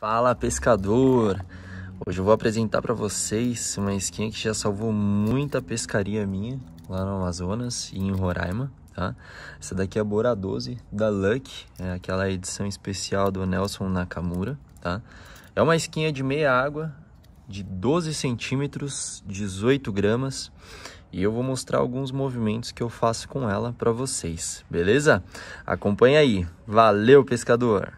Fala pescador! Hoje eu vou apresentar para vocês uma esquinha que já salvou muita pescaria minha lá no Amazonas e em Roraima, tá? Essa daqui é a Bora 12 da Luck, é aquela edição especial do Nelson Nakamura, tá? É uma esquinha de meia água, de 12 centímetros, 18 gramas e eu vou mostrar alguns movimentos que eu faço com ela para vocês, beleza? Acompanha aí, valeu pescador!